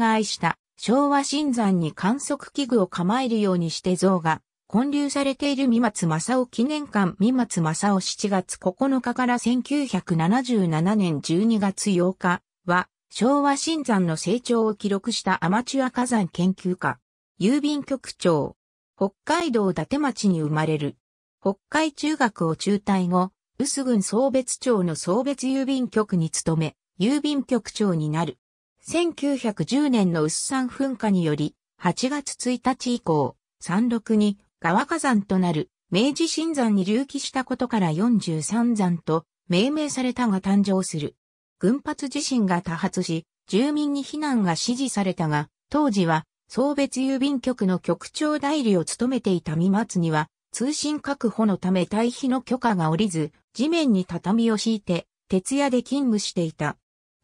害した昭和新山に観測器具を構えるようにして像が建立されている三松正夫記念館三松正夫7月9日から1977年12月8日は昭和新山の成長を記録したアマチュア火山研究家、郵便局長、北海道伊達町に生まれる。北海中学を中退後、臼郡総別町の総別郵便局に勤め、郵便局長になる。1910年の薄山噴火により、8月1日以降、山麓に川火山となる明治新山に隆起したことから43山と命名されたが誕生する。群発地震が多発し、住民に避難が指示されたが、当時は送別郵便局の局長代理を務めていた三松には、通信確保のため退避の許可が下りず、地面に畳を敷いて、徹夜で勤務していた。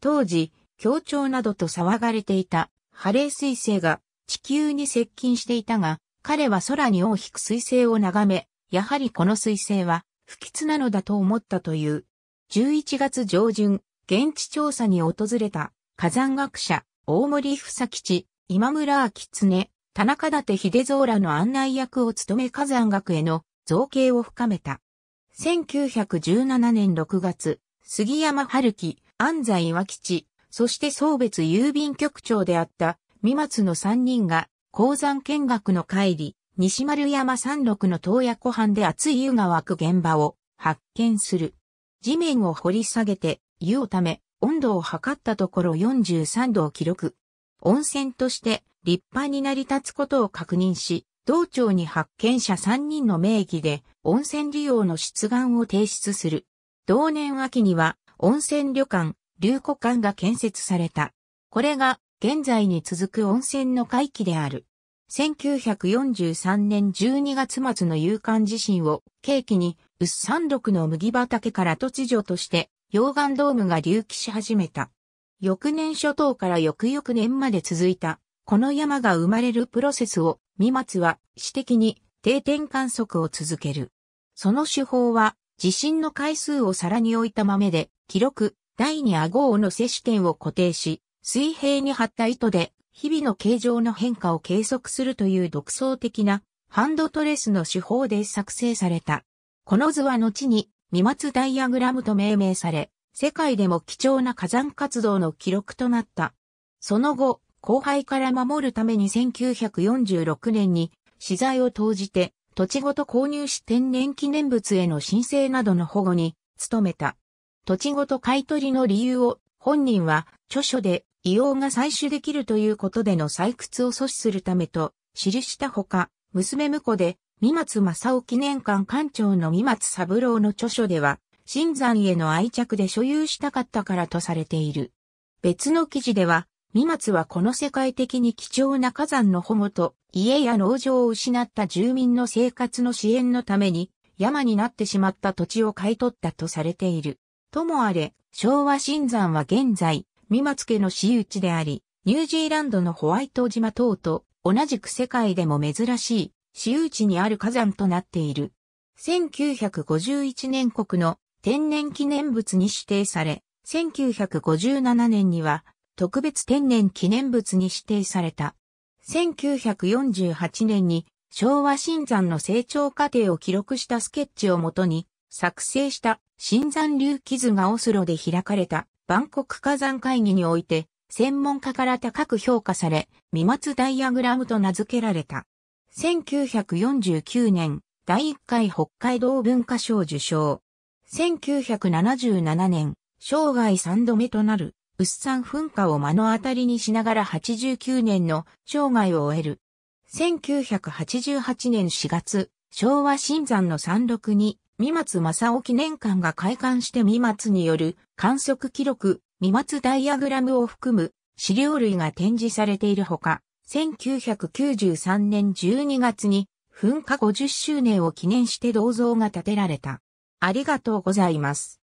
当時、協調などと騒がれていたハレー彗星が地球に接近していたが、彼は空に尾を引く彗星を眺め、やはりこの彗星は不吉なのだと思ったという。11月上旬、現地調査に訪れた火山学者、大森房吉、今村明恒、田中立秀蔵らの案内役を務め火山学への造形を深めた。1917年6月、杉山春樹、安西和吉、そして送別郵便局長であった三松の三人が、鉱山見学の帰り、西丸山山麓の洞爺湖畔で熱い湯が湧く現場を発見する。地面を掘り下げて湯をため、温度を測ったところ43度を記録。温泉として立派に成り立つことを確認し、道庁に発見者3人の名義で温泉利用の出願を提出する。同年秋には温泉旅館流古館が建設された。これが現在に続く温泉の回帰である。1943年12月末の有感地震を契機に、薄山麓の麦畑から突如として溶岩ドームが隆起し始めた。翌年初頭から翌々年まで続いた、この山が生まれるプロセスを、三松は私的に定点観測を続ける。その手法は、地震の回数を皿に置いた豆で、記録、第2顎をの接種点を固定し、水平に張った糸で日々の形状の変化を計測するという独創的なハンドトレスの手法で作成された。この図は後に未末ダイアグラムと命名され、世界でも貴重な火山活動の記録となった。その後、後輩から守るために1946年に資材を投じて土地ごと購入し天然記念物への申請などの保護に努めた。土地ごと買取の理由を本人は著書で硫黄が採取できるということでの採掘を阻止するためと記したほか、娘婿で三松正夫記念館館長の三松三郎の著書では、新山への愛着で所有したかったからとされている。別の記事では、三松はこの世界的に貴重な火山の保護と家や農場を失った住民の生活の支援のために山になってしまった土地を買い取ったとされている。ともあれ、昭和新山は現在、三松家の私有地であり、ニュージーランドのホワイト島等と同じく世界でも珍しい私有地にある火山となっている。1951年国の天然記念物に指定され、1957年には特別天然記念物に指定された。1948年に昭和新山の成長過程を記録したスケッチをもとに作成した新山流記がオスロで開かれた万国火山会議において、専門家から高く評価され、未末ダイアグラムと名付けられた。1949年、第1回北海道文化賞受賞。1977年、生涯3度目となる、ウッサン噴火を目の当たりにしながら89年の生涯を終える。1988年4月、昭和新山の山麓に三松正夫記念館が開館して三松による観測記録、三松ダイアグラムを含む資料類が展示されているほか、1993年12月に噴火50周年を記念して銅像が建てられた。ありがとうございます。